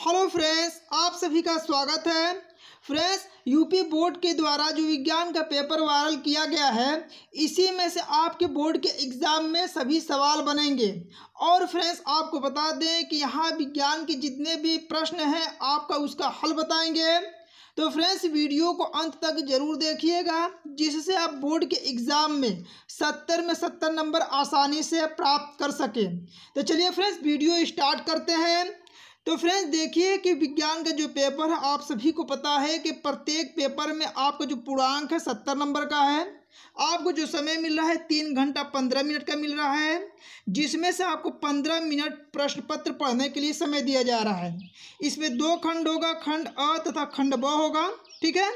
hello friends आप सभी का स्वागत है फ्रेंड्स यूपी बोर्ड के द्वारा जो विज्ञान का पेपर वायरल किया गया है इसी में से आपके बोर्ड के एग्ज़ाम में सभी सवाल बनेंगे और फ्रेंड्स आपको बता दें कि यहाँ विज्ञान के जितने भी प्रश्न हैं आपका उसका हल बताएंगे तो फ्रेंड्स वीडियो को अंत तक जरूर देखिएगा जिससे आप बोर्ड के एग्ज़ाम में सत्तर में सत्तर नंबर आसानी से प्राप्त कर सकें तो चलिए फ्रेंड्स वीडियो स्टार्ट करते हैं तो फ्रेंड्स देखिए कि विज्ञान का जो पेपर है आप सभी को पता है कि प्रत्येक पेपर में आपका जो पूर्णांक है सत्तर नंबर का है आपको जो समय मिल रहा है तीन घंटा पंद्रह मिनट का मिल रहा है जिसमें से आपको पंद्रह मिनट प्रश्न पत्र पढ़ने के लिए समय दिया जा रहा है इसमें दो खंड होगा खंड अ तथा खंड ब होगा ठीक है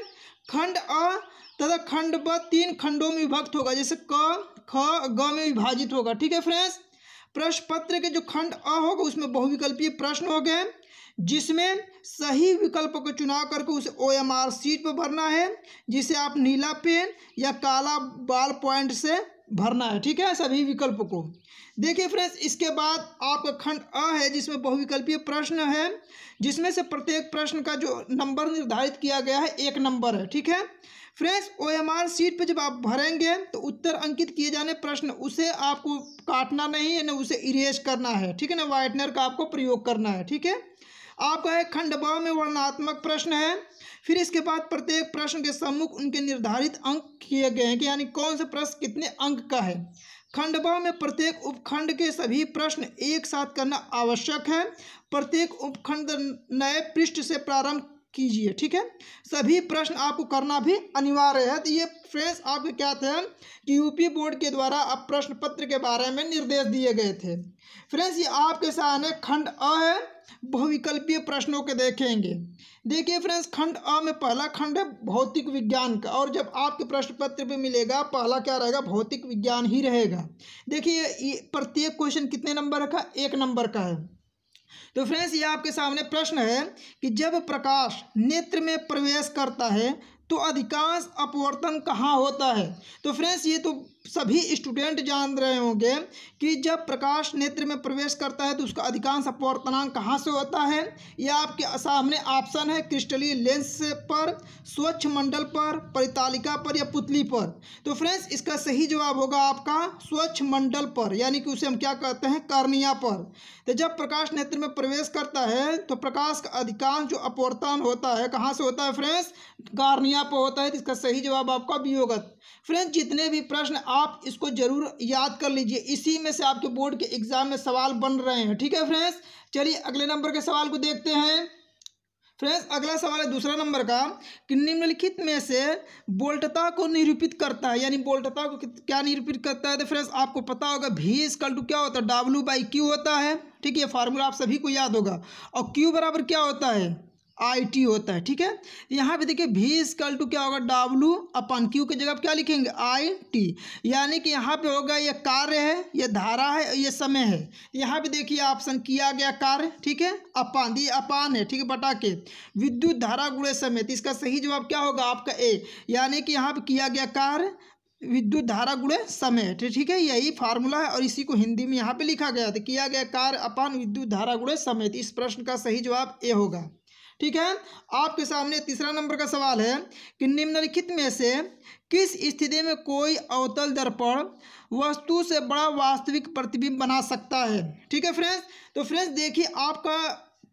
खंड अ तथा खंड ब तीन खंडों में विभक्त होगा जैसे क ख ग में विभाजित होगा ठीक है फ्रेंड्स प्रश्न पत्र के जो खंड अ होगा उसमें बहुविकल्पीय प्रश्न हो गए जिसमें सही विकल्प को चुनाव करके उसे ओ एम आर सीट पर भरना है जिसे आप नीला पेन या काला बाल पॉइंट से भरना है ठीक है सभी विकल्प को देखिए फ्रेंड्स इसके बाद आपका खंड अ है जिसमें बहुविकल्पीय प्रश्न है जिसमें से प्रत्येक प्रश्न का जो नंबर निर्धारित किया गया है एक नंबर है ठीक है फ्रेंड्स ओएमआर सीट पे जब आप भरेंगे तो उत्तर अंकित किए जाने प्रश्न उसे आपको काटना नहीं है ना उसे इरेज करना है ठीक है ना वाइटनर का आपको प्रयोग करना है ठीक है आपका है भाव में वर्णात्मक प्रश्न है फिर इसके बाद प्रत्येक प्रश्न के सम्मुख उनके निर्धारित अंक किए गए हैं कि यानी कौन सा प्रश्न कितने अंक का है खंडबा में प्रत्येक उपखंड के सभी प्रश्न एक साथ करना आवश्यक है प्रत्येक उपखंड नए पृष्ठ से प्रारंभ कीजिए ठीक है सभी प्रश्न आपको करना भी अनिवार्य है तो ये फ्रेंड्स आपके क्या थे कि यूपी बोर्ड के द्वारा अब प्रश्न पत्र के बारे में निर्देश दिए गए थे फ्रेंड्स ये आपके सामने खंड अ है बहुविकल्पीय प्रश्नों के देखेंगे देखिए फ्रेंड्स खंड अ में पहला खंड है भौतिक विज्ञान का और जब आपके प्रश्न पत्र भी मिलेगा पहला क्या रहेगा भौतिक विज्ञान ही रहेगा देखिए प्रत्येक क्वेश्चन कितने नंबर का एक नंबर का है तो फ्रेंड्स ये आपके सामने प्रश्न है कि जब प्रकाश नेत्र में प्रवेश करता है तो अधिकांश अपवर्तन कहाँ होता है तो फ्रेंड्स ये तो सभी स्टूडेंट जान रहे होंगे कि जब प्रकाश नेत्र में प्रवेश करता है तो उसका अधिकांश अपवर्तनांक कहाँ से होता है यह आपके सामने ऑप्शन है क्रिस्टली लेंस पर स्वच्छ मंडल पर परितालिका पर या पुतली पर तो फ्रेंड्स इसका सही जवाब होगा आपका स्वच्छ मंडल पर यानी कि उसे हम क्या कहते हैं कर्निया पर तो जब प्रकाश नेत्र में प्रवेश करता है तो प्रकाश का अधिकांश जो अपवर्तन होता है कहाँ से होता है फ्रेंड्स कार्निया पर होता है तो इसका सही जवाब आपका वियोगत फ्रेंड्स जितने भी प्रश्न आप इसको जरूर याद कर लीजिए इसी में से आपके बोर्ड के एग्जाम में सवाल बन रहे हैं ठीक है फ्रेंड्स चलिए अगले नंबर के सवाल को देखते हैं फ्रेंड्स अगला सवाल है दूसरा नंबर का कि निम्नलिखित में से बोल्टता को निरूपित करता है यानी बोल्टता को क्या निरूपित करता है तो फ्रेंड्स आपको पता होगा भी इसकल टू क्या होता है डब्ल्यू बाई क्यू होता है ठीक है फार्मूला आप सभी को याद होगा और क्यू बराबर क्या होता है आई टी होता है ठीक है यहाँ पे देखिए भी स्कल टू क्या होगा डब्ल्यू अपन क्यू की जगह क्या लिखेंगे आई टी यानी कि यहाँ पे होगा ये कार्य है ये धारा है ये समय है यहाँ पे देखिए ऑप्शन किया गया कार्य ठीक है अपान ये अपान है ठीक है बटा के विद्युत धारा गुड़े समय तो इसका सही जवाब क्या होगा आपका ए यानी कि यहाँ पे किया गया कार्य विद्युत धारा गुड़े समय ठीक है यही फार्मूला है और इसी को हिंदी में यहाँ पे लिखा गया था तो किया गया कार्य अपान विद्युत धारा गुड़े समय तो इस प्रश्न का सही जवाब ए होगा ठीक है आपके सामने तीसरा नंबर का सवाल है कि निम्नलिखित में से किस स्थिति में कोई अवतल दर्पण वस्तु से बड़ा वास्तविक प्रतिबिंब बना सकता है ठीक है फ्रेंड्स तो फ्रेंड्स देखिए आपका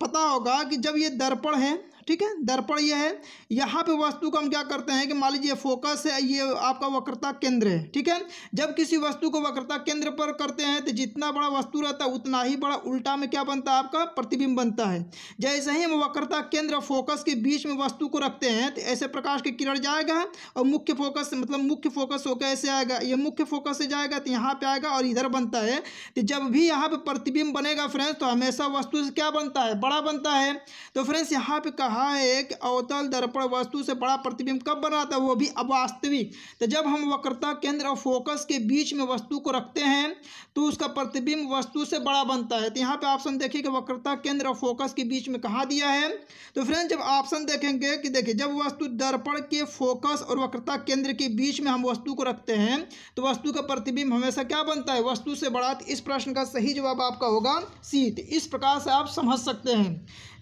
पता होगा कि जब ये दर्पण है ठीक है दर्पण ये है यहाँ पे वस्तु को हम क्या करते हैं कि मान लीजिए फोकस है ये आपका वक्रता केंद्र है ठीक है जब किसी वस्तु को वक्रता केंद्र पर करते हैं तो जितना बड़ा वस्तु रहता है उतना ही बड़ा उल्टा में क्या बनता है आपका प्रतिबिंब बनता है जैसे ही हम वक्रता केंद्र फोकस के बीच में वस्तु को रखते हैं तो ऐसे प्रकाश के किरण जाएगा और मुख्य फोकस मतलब मुख्य फोकस होकर ऐसे आएगा ये मुख्य फोकस से जाएगा तो यहाँ पर आएगा और इधर बनता है तो जब भी यहाँ पर प्रतिबिंब बनेगा फ्रेंड्स तो हमेशा वस्तु से क्या बनता है बड़ा बनता है तो फ्रेंड्स यहाँ पर कहा यहाँ एक अवतल दर्पण वस्तु से बड़ा प्रतिबिंब कब बन रहा था वो भी अवास्तविक तो जब हम वक्रता केंद्र और फोकस के बीच में वस्तु को रखते हैं तो उसका प्रतिबिंब वस्तु से बड़ा बनता है तो यहाँ पे ऑप्शन देखिए कि वक्रता केंद्र और फोकस के बीच में कहाँ दिया है तो फ्रेंड जब ऑप्शन देखेंगे कि देखिए जब वस्तु दर्पण के फोकस और वक्रता केंद्र के बीच में हम वस्तु को रखते हैं तो वस्तु का प्रतिबिंब हमेशा क्या बनता है वस्तु से बड़ा तो इस प्रश्न का सही जवाब आपका होगा सीट तो इस प्रकार से आप समझ सकते हैं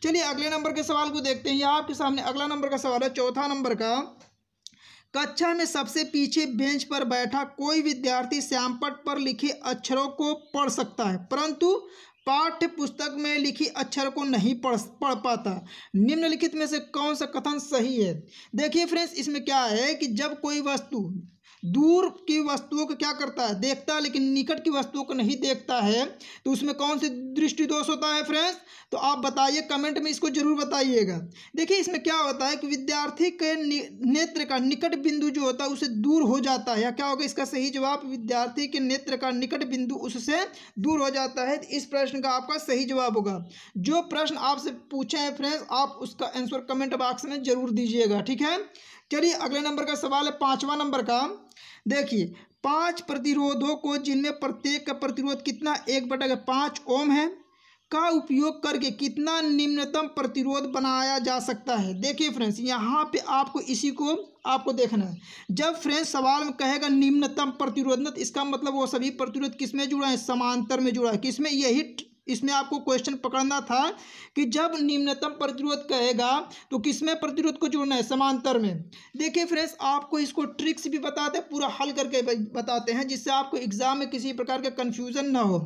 चलिए अगले नंबर के सवाल को देखते हैं सकते हैं यह आपके सामने अगला नंबर का सवाल है चौथा नंबर का कक्षा में सबसे पीछे बेंच पर बैठा कोई विद्यार्थी श्यामपट पर लिखे अक्षरों को पढ़ सकता है परंतु पाठ्य पुस्तक में लिखी अक्षर को नहीं पढ़ पढ़ पाता निम्नलिखित में से कौन सा कथन सही है देखिए फ्रेंड्स इसमें क्या है कि जब कोई वस्तु दूर की वस्तुओं को क्या करता है देखता है लेकिन निकट की वस्तुओं को नहीं देखता है तो उसमें कौन से दृष्टि दोष होता है फ्रेंड्स तो आप बताइए कमेंट में इसको जरूर बताइएगा देखिए इसमें क्या होता है कि विद्यार्थी के नेत्र का निकट बिंदु जो होता है उसे दूर हो जाता है या क्या होगा इसका सही जवाब विद्यार्थी के नेत्र का निकट बिंदु उससे दूर हो जाता है इस प्रश्न का आपका सही जवाब होगा जो प्रश्न आपसे पूछे हैं फ्रेंड्स आप उसका आंसर कमेंट बॉक्स में जरूर दीजिएगा ठीक है चलिए अगले नंबर का सवाल है पाँचवा नंबर का देखिए पांच प्रतिरोधों को जिनमें प्रत्येक का प्रतिरोध कितना एक बटक पाँच ओम है का उपयोग करके कितना निम्नतम प्रतिरोध बनाया जा सकता है देखिए फ्रेंड्स यहाँ पे आपको इसी को आपको देखना है जब फ्रेंड्स सवाल में कहेगा निम्नतम प्रतिरोध न इसका मतलब वो सभी प्रतिरोध किस में जुड़ा है समांतर में जुड़ा है किसमें यही इसमें आपको क्वेश्चन पकड़ना था कि जब निम्नतम प्रतिरोध कहेगा तो किसमें प्रतिरोध को जोड़ना है समांतर में देखिए फ्रेंड्स आपको इसको ट्रिक्स भी बताते हैं पूरा हल करके बताते हैं जिससे आपको एग्जाम में किसी प्रकार का कन्फ्यूजन ना हो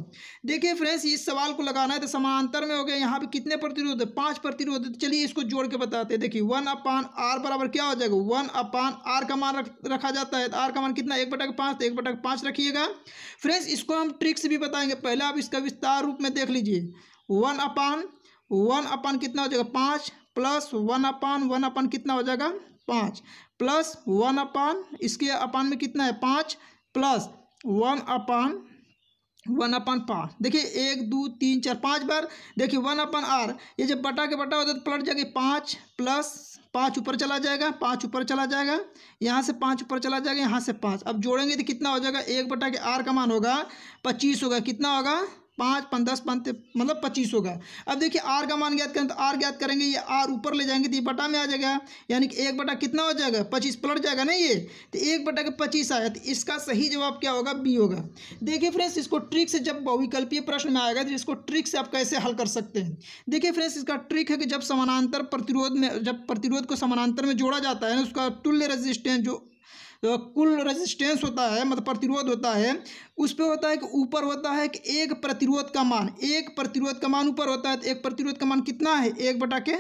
देखिए फ्रेंड्स इस सवाल को लगाना है तो समांतर में हो गया यहाँ पर कितने प्रतिरोध है पाँच प्रतिरोध चलिए इसको जोड़ के बताते हैं देखिए वन अपान आर बराबर क्या हो जाएगा वन अपान आर का मान रखा जाता है आर का मान कितना एक बटक पाँच तो एक बटक पाँच रखिएगा फ्रेंड्स इसको हम ट्रिक्स भी बताएंगे पहले आप इसका विस्तार रूप में देख लीजिए वन अपान वन अपान कितना हो जाएगा पाँच plus one upon one upon कितना हो जाएगा पाँच प्लस वन अपान इसके अपान में कितना है पाँच plus one upon one upon पाँच देखिए एक दो तीन चार पाँच बार देखिए वन अपान आर ये जब बटा के बटा होता है तो पलट जाएगी पाँच प्लस पाँच ऊपर चला जाएगा पाँच ऊपर चला जाएगा यहाँ से पाँच ऊपर चला जाएगा यहाँ से पाँच अब जोड़ेंगे तो कितना हो जाएगा एक बटा के आर का मान होगा पच्चीस होगा कितना होगा पाँच पाँच दस पाँच मतलब पच्चीस होगा अब देखिए आर का मान ज्ञात करें तो आर ज्ञात करेंगे ये आर ऊपर ले जाएंगे तो ये बटा में आ जाएगा यानी कि एक बटा कितना हो जाएगा पच्चीस पलट जाएगा ना ये तो एक बटा के पच्चीस आया तो इसका सही जवाब क्या होगा बी होगा देखिए फ्रेंड्स इसको ट्रिक से जब बहुविकल्पीय प्रश्न में आएगा तो इसको ट्रिक से आप कैसे हल कर सकते हैं देखिए फ्रेंड्स इसका ट्रिक है कि जब समानांतर प्रतिरोध में जब प्रतिरोध को समानांतर में जोड़ा जाता है ना उसका तुल्य रजिस्टेंस जो तो कुल रेजिस्टेंस होता है मतलब प्रतिरोध होता है उस पर होता है कि ऊपर होता है कि एक प्रतिरोध का मान एक प्रतिरोध का मान ऊपर होता है तो एक प्रतिरोध का मान कितना है एक बटा के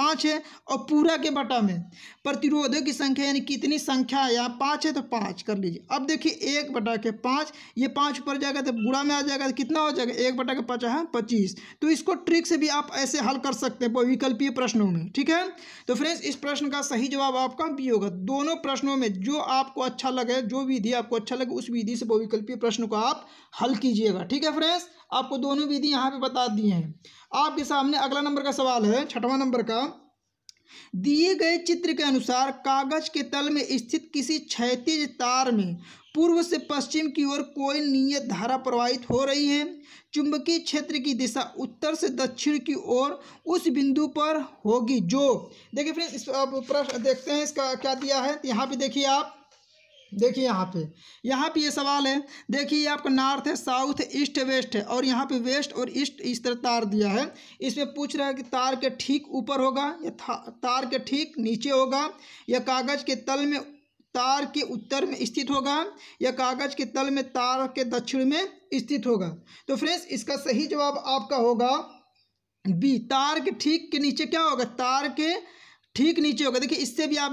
पाँच है और पूरा के बटा में प्रतिरोधों की संख्या यानी कितनी संख्या है यहाँ पाँच है तो पाँच कर लीजिए अब देखिए एक बटा के पाँच ये पाँच ऊपर जाएगा तो बुरा में आ जाएगा तो कितना हो जाएगा एक बटा के पाँच है पच्चीस तो इसको ट्रिक से भी आप ऐसे हल कर सकते हैं विकल्पीय प्रश्नों में ठीक है तो फ्रेंड्स इस प्रश्न का सही जवाब आपका बी होगा दोनों प्रश्नों में जो आपको अच्छा लगे जो विधि आपको अच्छा लगे उस विधि से बहुविकल्पीय प्रश्न को आप हल कीजिएगा ठीक है फ्रेंड्स आपको दोनों विधि यहाँ पर बता दिए हैं आपके सामने अगला नंबर का सवाल है छठवां नंबर का दिए गए चित्र के अनुसार कागज के तल में स्थित किसी क्षैतिज तार में पूर्व से पश्चिम की ओर कोई नियत धारा प्रवाहित हो रही है चुंबकीय क्षेत्र की दिशा उत्तर से दक्षिण की ओर उस बिंदु पर होगी जो देखिए फ्रेंड्स प्रश्न देखते हैं इसका क्या दिया है यहाँ पे देखिए आप देखिए यहाँ पे यहाँ पे ये सवाल है देखिए ये आपका नॉर्थ है साउथ ईस्ट वेस्ट है और यहाँ पे वेस्ट और ईस्ट इस तरह तार दिया है इसमें पूछ रहा है कि तार के ठीक ऊपर होगा या तार के ठीक नीचे होगा या कागज़ के तल में तार के उत्तर में स्थित होगा या कागज़ के तल में तार के दक्षिण में स्थित होगा तो फ्रेंड्स इसका सही जवाब आपका होगा बी तार के ठीक के नीचे क्या होगा तार के ठीक नीचे होगा देखिए इससे भी आप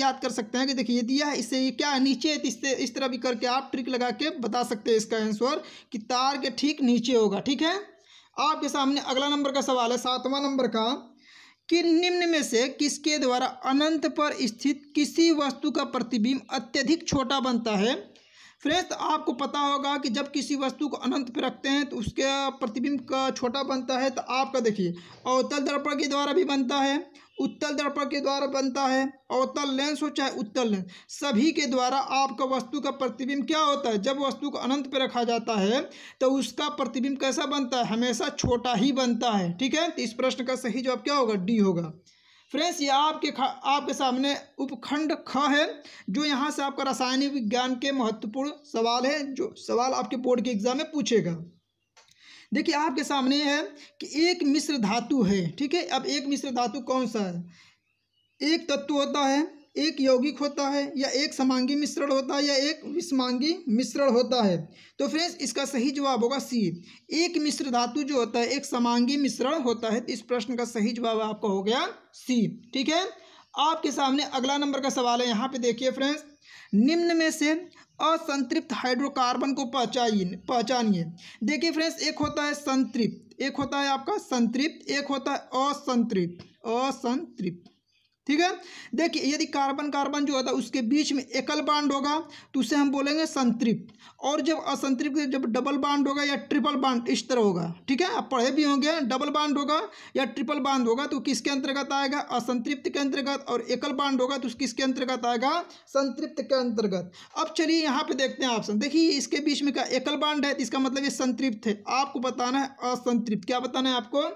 याद कर सकते हैं कि देखिए ये दिया है इससे ये क्या है नीचे है तो इससे इस तरह भी करके आप ट्रिक लगा के बता सकते हैं इसका आंसर कि तार के ठीक नीचे होगा ठीक है आपके सामने अगला नंबर का सवाल है सातवां नंबर का कि निम्न में से किसके द्वारा अनंत पर स्थित किसी वस्तु का प्रतिबिंब अत्यधिक छोटा बनता है फ्रेंड्स आपको पता होगा कि जब किसी वस्तु को अनंत पर रखते हैं तो उसके प्रतिबिंब का छोटा बनता है तो आपका देखिए अवतल दर्पण के द्वारा भी बनता है उत्तल दर्पण के द्वारा बनता है अवतल लेंस हो चाहे उत्तल लेंस सभी के द्वारा आपका वस्तु का प्रतिबिंब क्या होता है जब वस्तु को अनंत पर रखा जाता है तो उसका प्रतिबिंब कैसा बनता है हमेशा छोटा ही बनता है ठीक है तो इस प्रश्न का सही जवाब क्या होगा डी होगा फ्रेंड्स ये आपके आपके सामने उपखंड ख है जो यहाँ से आपका रासायनिक विज्ञान के महत्वपूर्ण सवाल है जो सवाल आपके बोर्ड के एग्जाम में पूछेगा देखिए आपके सामने है कि एक मिश्र धातु है ठीक है अब एक मिश्र धातु कौन सा है एक तत्व होता है एक यौगिक होता है या एक समांगी मिश्रण होता है या एक विषमांगी मिश्रण होता है तो फ्रेंड्स इसका सही जवाब होगा सी एक मिश्र धातु जो होता है एक समांगी मिश्रण होता है तो इस प्रश्न का सही जवाब आपका हो गया सी ठीक है आपके सामने अगला नंबर का सवाल है यहाँ पे देखिए फ्रेंड्स निम्न में से असंतृप्त हाइड्रोकार्बन को पहचाइए पहचानिए देखिए फ्रेंड्स एक होता है संतृप्त एक होता है आपका संतृप्त एक होता है असंतृप्त असंतृप्त ठीक है देखिए यदि कार्बन कार्बन जो होता है उसके बीच में एकल बांड होगा तो उसे हम बोलेंगे संतृप्त और जब असंतृप्त जब डबल बांड होगा या ट्रिपल बांड इस तरह होगा ठीक है आप पढ़े भी होंगे डबल बांड होगा या ट्रिपल बांड होगा तो किसके अंतर्गत आएगा असंतृप्त के अंतर्गत और एकल बांड होगा तो किसके अंतर्गत आएगा संतृप्त के अंतर्गत अब चलिए यहाँ पे देखते हैं ऑप्शन देखिए इसके बीच में क्या एकल बांड है तो इसका मतलब ये संतृप्त है आपको बताना है असंतृप्त क्या बताना है आपको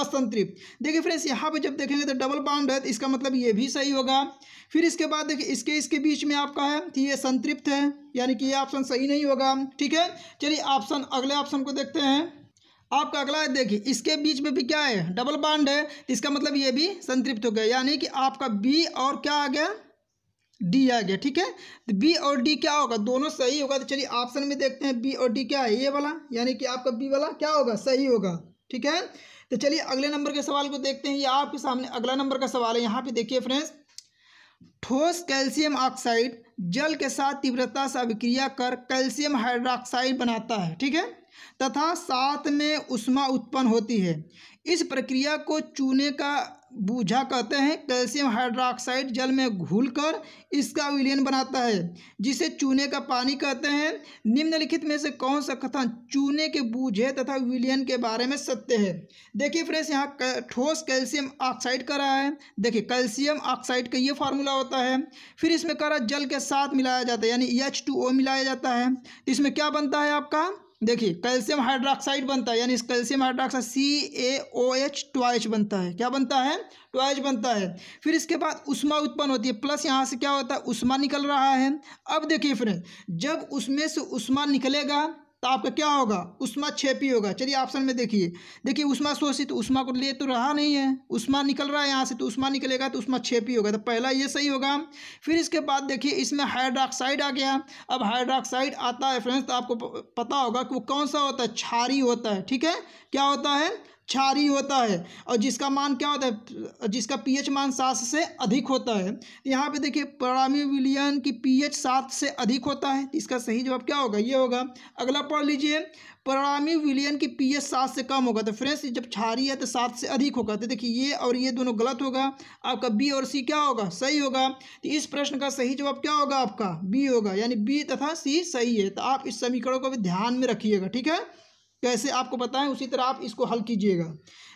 असंतृप्त देखिए फ्रेंड्स यहाँ पे जब देखेंगे तो डबल बाउंड है तो इसका मतलब ये भी सही होगा फिर इसके बाद देखिए इसके इसके बीच में आपका है कि तो ये संतृप्त है यानी कि ये ऑप्शन सही नहीं होगा ठीक है चलिए ऑप्शन अगले ऑप्शन को देखते हैं आपका अगला है देखिए इसके बीच में भी क्या है डबल बाउंड है तो इसका मतलब ये भी संतृप्त हो गया यानी कि आपका बी और क्या आ गया डी आ गया ठीक है तो बी और डी क्या होगा दोनों सही होगा तो चलिए ऑप्शन में देखते हैं बी और डी क्या है ये वाला यानी कि आपका बी वाला क्या होगा सही होगा ठीक है तो चलिए अगले नंबर के सवाल को देखते हैं ये आपके सामने अगला नंबर का सवाल है यहाँ पे देखिए फ्रेंड्स ठोस कैल्शियम ऑक्साइड जल के साथ तीव्रता से अभिक्रिया कर कैल्शियम हाइड्रोक्साइड बनाता है ठीक है तथा साथ में उष्मा उत्पन्न होती है इस प्रक्रिया को चूने का बूझा कहते हैं कैल्शियम हाइड्रोक्साइड जल में घुलकर इसका विलियन बनाता है जिसे चूने का पानी कहते हैं निम्नलिखित में से कौन सा कथन चूने के बूझे तथा विलियन के बारे में सत्य है देखिए फ्रेंड्स यहाँ ठोस कैल्शियम ऑक्साइड का रहा है देखिए कैल्शियम ऑक्साइड का ये फार्मूला होता है फिर इसमें कह रहा जल के साथ मिलाया जाता है यानी एच मिलाया जाता है इसमें क्या बनता है आपका देखिए कैल्शियम हाइड्रोक्साइड बनता है यानी इस calcium hydroxide C A O H twice बनता है क्या बनता है ट्वाइच बनता है फिर इसके बाद उष्मा उत्पन्न होती है प्लस यहाँ से क्या होता है उष्मा निकल रहा है अब देखिए फ्रेंड जब उसमें से उष्मा निकलेगा तो आपका क्या होगा उष्मा छेपी होगा चलिए ऑप्शन में देखिए देखिए उष्मा शोषित तो उष्मा को ले तो रहा नहीं है उष्मा निकल रहा है यहाँ से तो उष्मा निकलेगा तो उष्मा छेपी होगा तो पहला ये सही होगा फिर इसके बाद देखिए इसमें हाइड्रोक्साइड आ गया अब हाइड्रोक्साइड आता है फ्रेंड्स तो आपको पता होगा कि वो कौन सा होता है छारी होता है ठीक है क्या होता है क्षारी होता है और जिसका मान क्या होता है जिसका पीएच मान सात से अधिक होता है यहाँ पे देखिए परामी विलियन की पीएच सात से अधिक होता है इसका सही जवाब क्या होगा ये होगा अगला पढ़ लीजिए परामी विलियन की पीएच सात से कम होगा तो फ्रेंड्स जब क्षारी है तो सात से अधिक होगा तो देखिए ये और ये दोनों गलत होगा आपका बी और सी क्या होगा सही होगा तो इस प्रश्न का सही जवाब क्या होगा आपका बी होगा यानी बी तथा सी सही है तो आप इस समीकरण को भी ध्यान में रखिएगा ठीक है कैसे आपको बताएं उसी तरह आप इसको हल कीजिएगा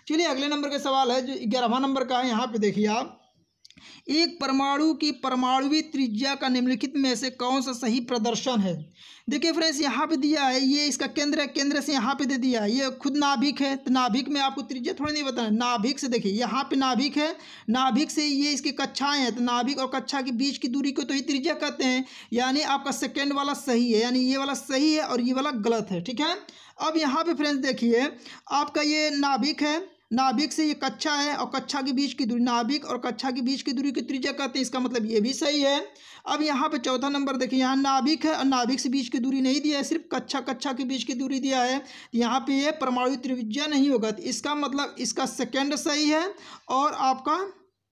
चलिए अगले नंबर का सवाल है जो ग्यारहवा नंबर का है यहाँ पे देखिए आप एक परमाणु की परमाणुवी त्रिज्या का निम्नलिखित में से कौन सा सही प्रदर्शन है देखिए फ्रेंड्स यहाँ पे दिया है ये इसका केंद्र है केंद्र से यहाँ पे दे दिया है ये खुद नाभिक है तो नाभिक में आपको त्रिज्या थोड़ा नहीं बताना नाभिक से देखिए यहाँ पे नाभिक है नाभिक से ये इसकी कक्षाएं हैं तो नाभिक और कक्षा के बीच की दूरी को तो ही त्रिज्या कहते हैं यानी आपका सेकेंड वाला सही है यानी ये वाला सही है और ये वाला गलत है ठीक है अब यहाँ पे फ्रेंड्स देखिए आपका ये नाभिक है नाभिक से ये कच्छा है और कच्छा के बीच की दूरी नाभिक और कच्छा के बीच की दूरी की त्रिज्या कहते हैं इसका मतलब ये भी सही है अब यहाँ पे चौथा नंबर देखिए यहाँ नाभिक है और नाभिक से बीच की दूरी नहीं दिया है सिर्फ कच्छा कच्छा के बीच की दूरी दिया है यहाँ पे ये परमाणु त्रिज्या नहीं होगा तो इसका मतलब इसका सेकेंड सही है और आपका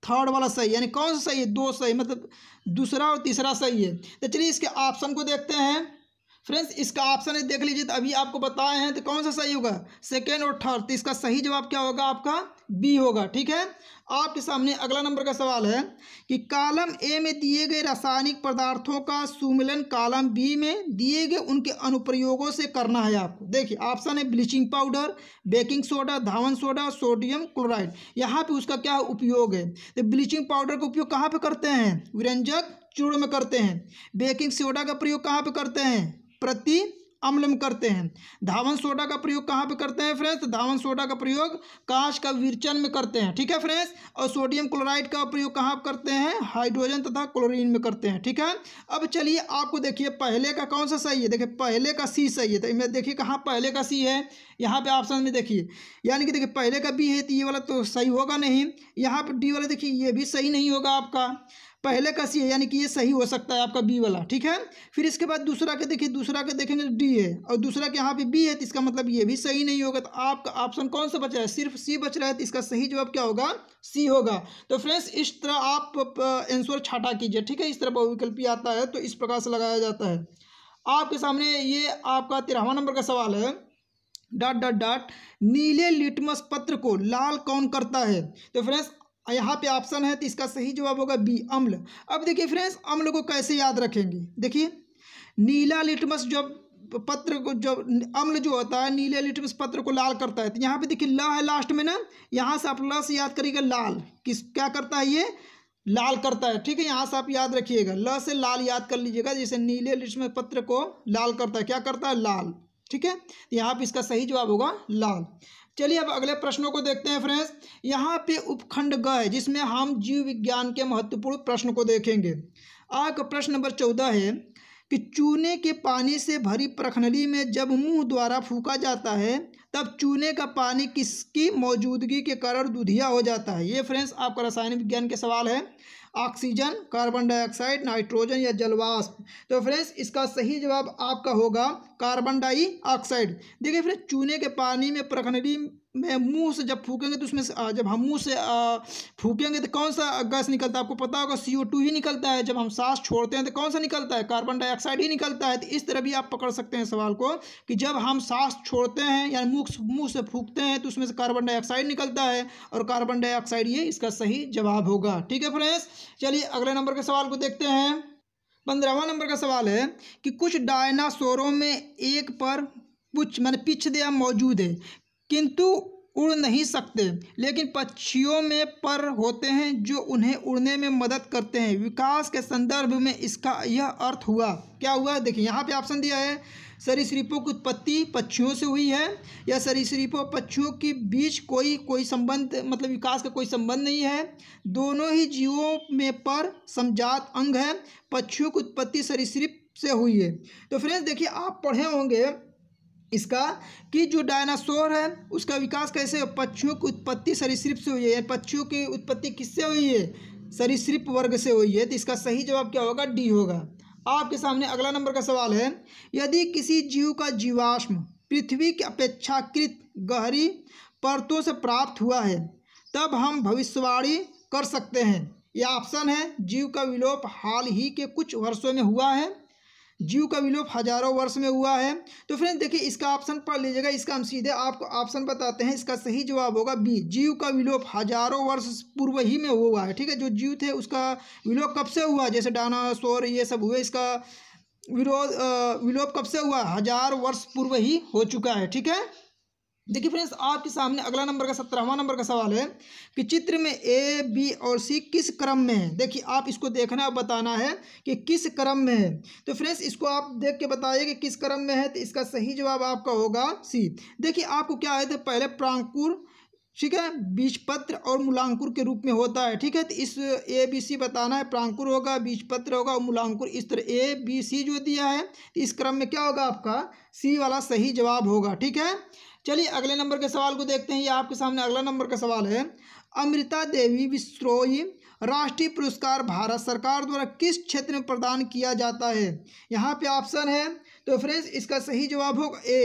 थर्ड वाला सही यानी कौन सा सही है दो सही मतलब दूसरा और तीसरा सही है तो चलिए इसके ऑप्शन को देखते हैं फ्रेंड्स इसका ऑप्शन है देख लीजिए तो अभी आपको बताए हैं तो कौन सा सही होगा सेकेंड और थर्ड तो इसका सही जवाब क्या होगा आपका बी होगा ठीक है आपके सामने अगला नंबर का सवाल है कि कालम ए में दिए गए रासायनिक पदार्थों का सुमिलन कॉलम बी में दिए गए उनके अनुप्रयोगों से करना है आपको देखिए ऑप्शन है ब्लीचिंग पाउडर बेकिंग सोडा धावन सोडा सोडियम क्लोराइड यहाँ पे उसका क्या उपयोग है तो ब्लीचिंग पाउडर का उपयोग कहाँ पर करते हैं व्यंजक चूड़ में करते हैं बेकिंग सोडा का प्रयोग कहाँ पर करते हैं प्रति अम्ल में करते हैं धावन सोडा का प्रयोग कहाँ पे करते हैं फ्रेंड्स धावन सोडा का प्रयोग कांच का विरचन में करते हैं ठीक है फ्रेंड्स और सोडियम क्लोराइड का प्रयोग कहाँ करते हैं हाइड्रोजन तथा क्लोरीन में करते हैं ठीक है अब चलिए आपको देखिए पहले का कौन सा सही है देखिए पहले का सी सही है तो देखिए कहाँ पहले का सी है यहाँ पर ऑप्शन में देखिए यानी कि देखिए पहले का बी है तो ये वाला तो सही होगा नहीं यहाँ पर डी वाला देखिए ये भी सही नहीं होगा आपका पहले का सी है यानी कि ये सही हो सकता है आपका बी वाला ठीक है फिर इसके बाद दूसरा के देखिए दूसरा के देखेंगे डी है और दूसरा के यहाँ पे बी है तो इसका मतलब ये भी सही नहीं होगा तो आपका ऑप्शन कौन सा बचा है सिर्फ सी बच रहा है तो इसका सही जवाब क्या होगा सी होगा तो फ्रेंड्स इस तरह आप आंसर छाटा कीजिए ठीक है इस तरह बहुविकल्पी आता है तो इस प्रकार से लगाया जाता है आपके सामने ये आपका तेरहवा नंबर का सवाल है डॉट डॉट डॉट नीले लिटमस पत्र को लाल कौन करता है तो फ्रेंड्स यहाँ पे ऑप्शन है तो इसका सही जवाब होगा बी अम्ल अब देखिए फ्रेंड्स अम्ल को कैसे याद रखेंगे देखिए नीला लिटमस जब पत्र को जब अम्ल जो होता है नीले लिटमस पत्र को लाल करता है तो यहाँ पे देखिए ल है लास्ट में ना यहाँ से आप ल से याद करिएगा लाल किस क्या करता है ये लाल करता है ठीक है यहाँ से आप याद रखिएगा ल से लाल याद कर लीजिएगा जैसे नीले लिटमस पत्र को लाल करता है क्या करता है लाल ठीक है तो यहाँ पर इसका सही जवाब होगा लाल चलिए अब अगले प्रश्नों को देखते हैं फ्रेंड्स यहाँ पे उपखंड ग है जिसमें हम जीव विज्ञान के महत्वपूर्ण प्रश्न को देखेंगे आग प्रश्न नंबर चौदह है कि चूने के पानी से भरी प्रखनली में जब मुंह द्वारा फूका जाता है तब चूने का पानी किसकी मौजूदगी के कारण दुधिया हो जाता है ये फ्रेंड्स आपका रसायन विज्ञान के सवाल है ऑक्सीजन कार्बन डाइऑक्साइड नाइट्रोजन या जलवाष्प तो फ्रेंड्स इसका सही जवाब आपका होगा कार्बन डाइऑक्साइड देखिए फ्रेंड्स चूने के पानी में प्रखंडी में मुंह से जब फूकेंगे तो उसमें से जब हम मुंह से फूकेंगे तो कौन सा गैस निकलता है आपको पता होगा सी टू ही निकलता है जब हम सांस छोड़ते हैं तो कौन सा निकलता है कार्बन डाइऑक्साइड ही निकलता है तो इस तरह भी आप पकड़ सकते हैं सवाल को कि जब हम सांस छोड़ते हैं या मुख मुँह से फूकते हैं तो उसमें से कार्बन डाइऑक्साइड निकलता है और कार्बन डाइऑक्साइड ये इसका सही जवाब होगा ठीक है फ्रेंड्स चलिए अगले नंबर के सवाल को देखते हैं पंद्रहवा नंबर का सवाल है कि कुछ डायनासोरों में एक पर पुछ मैंने पिछ दिया मौजूद है किंतु उड़ नहीं सकते लेकिन पक्षियों में पर होते हैं जो उन्हें उड़ने में मदद करते हैं विकास के संदर्भ में इसका यह अर्थ हुआ क्या हुआ देखिए यहाँ पे ऑप्शन दिया है सरीसृपों की उत्पत्ति पक्षियों से हुई है या सरीसृपों पक्षियों के बीच कोई कोई संबंध मतलब विकास का कोई संबंध नहीं है दोनों ही जीवों में पर समझात अंग है पक्षियों की उत्पत्ति सरीसृप से हुई है तो फ्रेंड्स देखिए आप पढ़े होंगे इसका कि जो डायनासोर है उसका विकास कैसे पक्षियों की उत्पत्ति सरीसृप से हुई है पक्षियों की उत्पत्ति किससे हुई है सरीसृप वर्ग से हुई है तो इसका सही जवाब क्या होगा डी होगा आपके सामने अगला नंबर का सवाल है यदि किसी जीव का जीवाश्म पृथ्वी की अपेक्षाकृत गहरी परतों से प्राप्त हुआ है तब हम भविष्यवाणी कर सकते हैं यह ऑप्शन है जीव का विलोप हाल ही के कुछ वर्षों में हुआ है जीव का विलोप हजारों वर्ष में हुआ है तो फ्रेंड देखिए इसका ऑप्शन पढ़ लीजिएगा इसका हम सीधे आपको ऑप्शन बताते हैं इसका सही जवाब होगा बी जीव का विलोप हजारों वर्ष पूर्व ही में हुआ है ठीक है जो जीव थे उसका विलोप कब से हुआ जैसे डायनासोर ये सब हुए इसका विरोध विलोप कब से हुआ हजार वर्ष पूर्व ही हो चुका है ठीक है देखिए फ्रेंड्स आपके सामने अगला नंबर का सत्रहवा नंबर का सवाल है कि चित्र में ए बी और सी किस क्रम में है देखिए आप इसको देखना और बताना है कि किस क्रम में है तो फ्रेंड्स इसको आप देख के बताइए कि किस क्रम में है तो इसका सही जवाब आपका होगा सी देखिए आपको क्या है तो पहले प्रांकुर ठीक है बीजपत्र और मूलांकुर के रूप में होता है ठीक है तो इस ए बी सी बताना है प्रांकुर होगा बीजपत्र होगा और मूलांकुर इस तरह ए बी सी जो दिया है तो इस क्रम में क्या होगा आपका सी वाला सही जवाब होगा ठीक है चलिए अगले नंबर के सवाल को देखते हैं ये आपके सामने अगला नंबर का सवाल है अमृता देवी विश्रोही राष्ट्रीय पुरस्कार भारत सरकार द्वारा किस क्षेत्र में प्रदान किया जाता है यहाँ पे ऑप्शन है तो फ्रेंड्स इसका सही जवाब होगा ए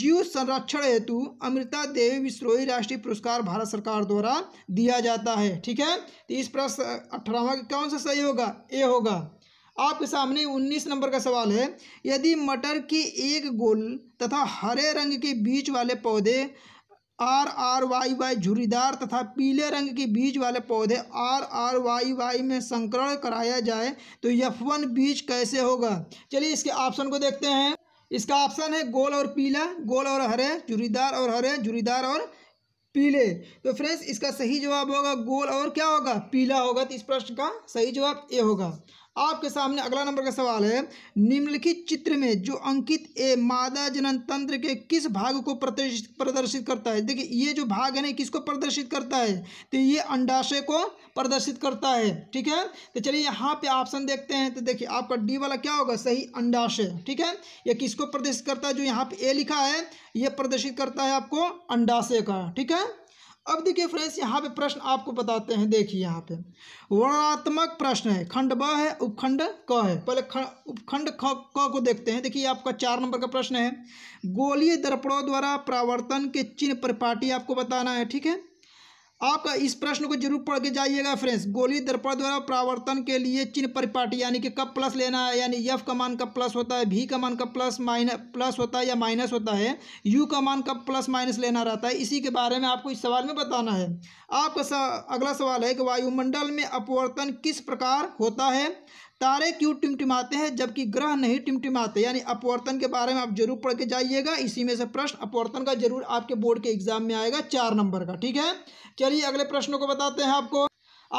जीव संरक्षण हेतु अमृता देवी विश्रोही राष्ट्रीय पुरस्कार भारत सरकार द्वारा दिया जाता है ठीक है तो इस प्रश्न अठारहवा कौन सा सही होगा ए होगा आपके सामने 19 नंबर का सवाल है यदि मटर की एक गोल तथा हरे रंग के बीज वाले पौधे आर आर वाई वाई झुरीदार तथा पीले रंग के बीज वाले पौधे आर आर वाई वाई में संकरण कराया जाए तो यफ वन बीज कैसे होगा चलिए इसके ऑप्शन को देखते हैं इसका ऑप्शन है गोल और पीला गोल और हरे झुरीदार और हरे झुरीदार और पीले तो फ्रेंड्स इसका सही जवाब होगा गोल और क्या होगा पीला होगा तो इस प्रश्न का सही जवाब ए होगा आपके सामने अगला नंबर का सवाल है निम्नलिखित चित्र में जो अंकित ए मादा जनन तंत्र के किस भाग को प्रदर्शित प्रदर्शित करता है देखिए ये जो भाग है ना किसको प्रदर्शित करता है तो ये अंडाशय को प्रदर्शित करता है ठीक है तो चलिए यहाँ पे ऑप्शन देखते हैं तो देखिए आपका डी वाला क्या होगा सही अंडाशय ठीक है ये किसको प्रदर्शित करता है जो यहाँ पे ए लिखा है यह प्रदर्शित करता है आपको अंडाशय का ठीक है अब देखिए फ्रेंड्स यहाँ पे प्रश्न आपको बताते हैं देखिए यहाँ पे वर्णात्मक प्रश्न है खंड ब है उपखंड क है पहले उपखंड ख क को देखते हैं देखिए आपका चार नंबर का प्रश्न है गोलीय दर्पणों द्वारा प्रावर्तन के चिन्ह परिपाटी आपको बताना है ठीक है आपका इस प्रश्न को जरूर पढ़ के जाइएगा फ्रेंड्स गोली दर्पण द्वारा प्रावर्तन के लिए चिन्ह परिपाटी यानी कि कब प्लस लेना है यानी यफ का मान कब प्लस होता है भी का मान कब प्लस माइनस प्लस होता है या माइनस होता है यू का मान कब प्लस माइनस लेना रहता है इसी के बारे में आपको इस सवाल में बताना है आपका अगला सवाल है कि वायुमंडल में अपवर्तन किस प्रकार होता है तारे क्यों टिमटिमाते हैं जबकि ग्रह नहीं टिमटिमाते यानी अपवर्तन के बारे में आप जरूर पढ़ के जाइएगा इसी में से प्रश्न अपवर्तन का जरूर आपके बोर्ड के एग्जाम में आएगा चार नंबर का ठीक है चलिए अगले प्रश्नों को बताते हैं आपको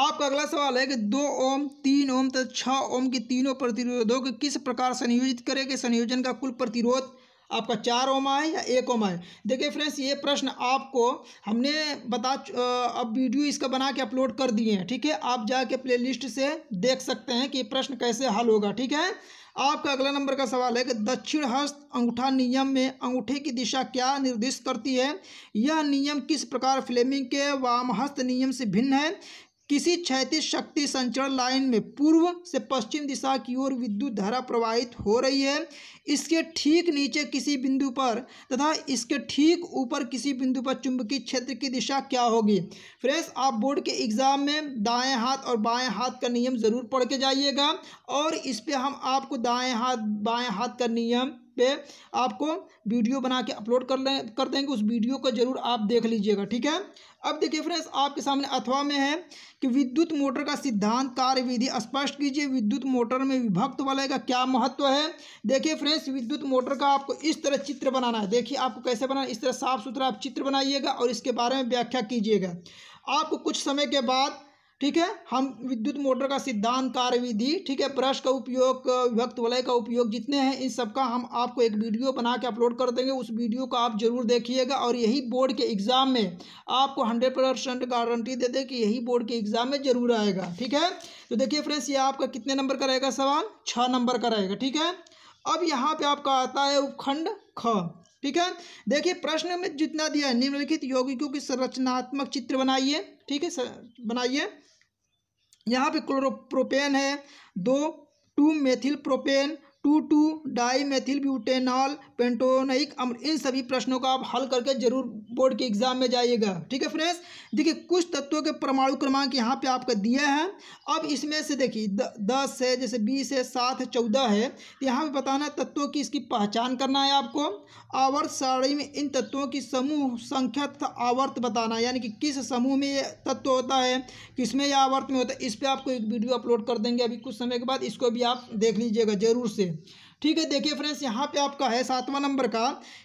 आपका अगला सवाल है कि दो ओम तीन ओम तथा छः ओम के तीनों प्रतिरोधों को किस प्रकार संयोजित करें कि संयोजन का कुल प्रतिरोध आपका चार ओमा है या एक ओमा है देखिए फ्रेंड्स ये प्रश्न आपको हमने बता अब वीडियो इसका बना के अपलोड कर दिए हैं ठीक है आप जाके लिस्ट से देख सकते हैं कि ये प्रश्न कैसे हल होगा ठीक है आपका अगला नंबर का सवाल है कि दक्षिण हस्त अंगूठा नियम में अंगूठे की दिशा क्या निर्दिष्ट करती है यह नियम किस प्रकार फ्लेमिंग के वामहस्त नियम से भिन्न है किसी क्षैतिज शक्ति संचरण लाइन में पूर्व से पश्चिम दिशा की ओर विद्युत धारा प्रवाहित हो रही है इसके ठीक नीचे किसी बिंदु पर तथा इसके ठीक ऊपर किसी बिंदु पर चुंबकीय क्षेत्र की दिशा क्या होगी फ्रेंड्स आप बोर्ड के एग्ज़ाम में दाएं हाथ और बाएं हाथ का नियम ज़रूर पढ़ के जाइएगा और इस पर हम आपको दाएँ हाथ बाएँ हाथ का नियम पे आपको वीडियो बना के अपलोड कर ले कर देंगे उस वीडियो को ज़रूर आप देख लीजिएगा ठीक है अब देखिए फ्रेंड्स आपके सामने अथवा में है कि विद्युत मोटर का सिद्धांत कार्य विधि स्पष्ट कीजिए विद्युत मोटर में विभक्त वलय का क्या महत्व है देखिए फ्रेंड्स विद्युत मोटर का आपको इस तरह चित्र बनाना है देखिए आपको कैसे बनाना इस तरह साफ सुथरा आप चित्र बनाइएगा और इसके बारे में व्याख्या कीजिएगा आपको कुछ समय के बाद ठीक है हम विद्युत मोटर का सिद्धांत कार्य विधि ठीक है ब्रश का उपयोग विभक्त वलय का उपयोग जितने हैं इन सब का हम आपको एक वीडियो बना के अपलोड कर देंगे उस वीडियो को आप जरूर देखिएगा और यही बोर्ड के एग्ज़ाम में आपको हंड्रेड परसेंट गारंटी दे दें कि यही बोर्ड के एग्ज़ाम में ज़रूर आएगा ठीक है तो देखिए फ्रेंड्स ये आपका कितने नंबर का रहेगा सवाल छः नंबर का रहेगा ठीक है अब यहाँ पर आपका आता है उपखंड ख ठीक है देखिए प्रश्न में जितना दिया है निम्नलिखित यौगिकों की संरचनात्मक चित्र बनाइए ठीक है बनाइए यहाँ पे क्लोरोप्रोपेन है दो two methyl propane two two di methyl butanol pentanoic अम्ल इन सभी प्रश्नों का आप हल करके जरूर बोर्ड के एग्जाम में जाइएगा ठीक है फ्रेंड्स देखिए कुछ तत्वों के परमाणु क्रमांक यहाँ पे आपका दिया है अब इसमें से देखिए दस है जैसे बीस है सात है चौदह है तो यहाँ पर बताना है तत्वों की इसकी पहचान करना है आपको आवर्त सारणी में इन तत्वों की समूह संख्या तथा आवर्त बताना यानी कि किस समूह में ये तत्व होता है किसमें यह आवर्त में होता है इस पर आपको एक वीडियो अपलोड कर देंगे अभी कुछ समय के बाद इसको भी आप देख लीजिएगा जरूर से ठीक है देखिए फ्रेंड्स यहाँ पे आपका है सातवां नंबर का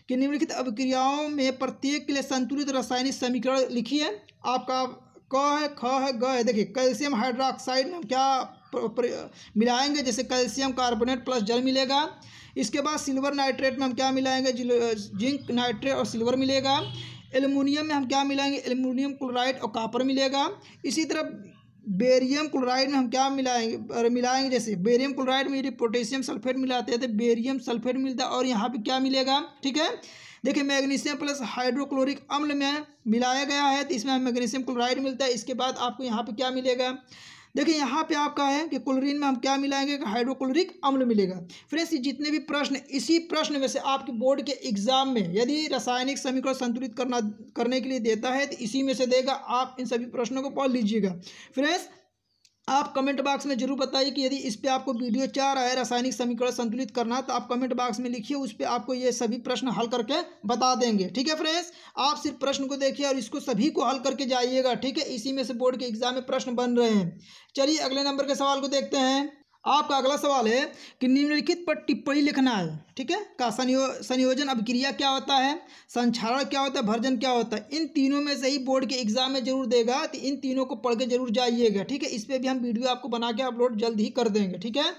कि निम्नलिखित अभिक्रियाओं में प्रत्येक के लिए संतुलित रासायनिक समीकरण लिखिए आपका क है ख है ग है देखिए कैल्शियम हाइड्रोक्साइड में क्या मिलाएंगे जैसे कैल्शियम कार्बोनेट प्लस जल मिलेगा इसके बाद सिल्वर नाइट्रेट में हम क्या मिलाएंगे जिंक नाइट्रेट और सिल्वर मिलेगा एलुमिनियम में हम क्या मिलाएंगे एलुमिनियम क्लोराइड और कॉपर मिलेगा इसी तरह बेरियम क्लोराइड में हम क्या मिलाएंगे मिलाएंगे जैसे बेरियम क्लोराइड में यदि पोटेशियम सल्फेट मिलाते हैं तो बेरियम सल्फेट मिलता है और यहाँ पे क्या मिलेगा ठीक है देखिए मैग्नीशियम प्लस हाइड्रोक्लोरिक अम्ल में मिलाया गया है तो इसमें मैग्नीशियम क्लोराइड मिलता है इसके बाद आपको यहाँ पर क्या मिलेगा देखिए यहाँ पे आपका है कि क्लोरीन में हम क्या मिलाएंगे हाइड्रोक्लोरिक अम्ल मिलेगा फ्रेंड्स जितने भी प्रश्न इसी प्रश्न में से आपके बोर्ड के एग्जाम में यदि रासायनिक समीकरण संतुलित करना करने के लिए देता है तो इसी में से देगा आप इन सभी प्रश्नों को पढ़ लीजिएगा फ्रेंड्स आप कमेंट बॉक्स में जरूर बताइए कि यदि इस पे आपको वीडियो चार आए रासायनिक समीकरण संतुलित करना तो आप कमेंट बॉक्स में लिखिए उस पर आपको ये सभी प्रश्न हल करके बता देंगे ठीक है फ्रेंड्स आप सिर्फ प्रश्न को देखिए और इसको सभी को हल करके जाइएगा ठीक है इसी में से बोर्ड के एग्जाम में प्रश्न बन रहे हैं चलिए अगले नंबर के सवाल को देखते हैं आपका अगला सवाल है कि निम्नलिखित पर टिप्पणी लिखना है ठीक है का संयो संयोजन अभिक्रिया क्या होता है संक्षारण क्या होता है भर्जन क्या होता है इन तीनों में से ही बोर्ड के एग्जाम में जरूर देगा तो इन तीनों को पढ़ के जरूर जाइएगा ठीक है इस पर भी हम वीडियो आपको बना के अपलोड जल्द ही कर देंगे ठीक है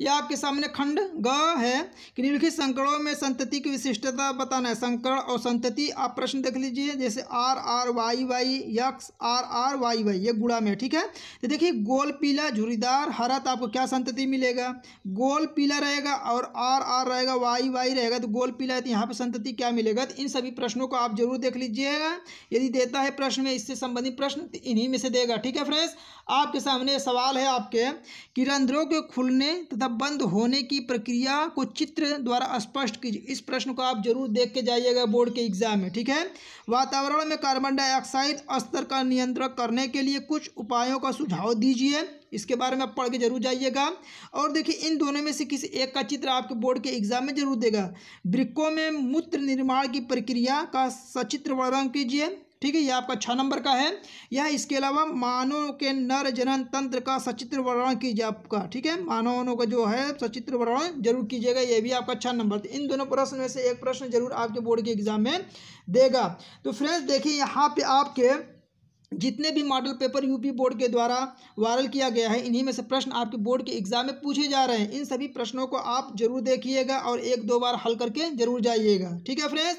यह आपके सामने खंड ग है कि निम्नलिखित संकड़ों में संतति की विशिष्टता बताना है संकड़ और संतति आप प्रश्न देख लीजिए जैसे R R Y Y X R R Y Y ये गुड़ा में ठीक है तो देखिए गोल पीला झुरीदार हरा तो आपको क्या संतति मिलेगा गोल पीला रहेगा और आर आर रहेगा वाई वाई रहेगा तो गोल पीला है तो यहाँ पर संतति क्या मिलेगा तो इन सभी प्रश्नों को आप जरूर देख लीजिएगा यदि देता है प्रश्न में इससे संबंधित प्रश्न तो इन्हीं में से देगा ठीक है फ्रेंड्स आपके सामने सवाल है आपके कि रंध्रों के खुलने तथा बंद होने की प्रक्रिया को चित्र द्वारा स्पष्ट कीजिए इस प्रश्न को आप जरूर देख के जाइएगा बोर्ड के एग्जाम में ठीक है वातावरण में कार्बन डाइऑक्साइड स्तर का नियंत्रण करने के लिए कुछ उपायों का सुझाव दीजिए इसके बारे में आप पढ़ के जरूर जाइएगा और देखिए इन दोनों में से किसी एक का चित्र आपके बोर्ड के एग्जाम में जरूर देगा वृक्कों में मूत्र निर्माण की प्रक्रिया का सचित्र वर्णन कीजिए ठीक है यह आपका छः नंबर का है यह इसके अलावा मानव के नर जनन तंत्र का सचित्र वर्णन कीजिए आपका ठीक है मानवों का जो है सचित्र वर्णन जरूर कीजिएगा यह भी आपका छः नंबर तो इन दोनों प्रश्न में से एक प्रश्न जरूर आपके बोर्ड के एग्जाम में देगा तो फ्रेंड्स देखिए यहाँ पे आपके जितने भी मॉडल पेपर यूपी बोर्ड के द्वारा वायरल किया गया है इन्हीं में से प्रश्न आपके बोर्ड के एग्जाम में पूछे जा रहे हैं इन सभी प्रश्नों को आप जरूर देखिएगा और एक दो बार हल करके जरूर जाइएगा ठीक है फ्रेंड्स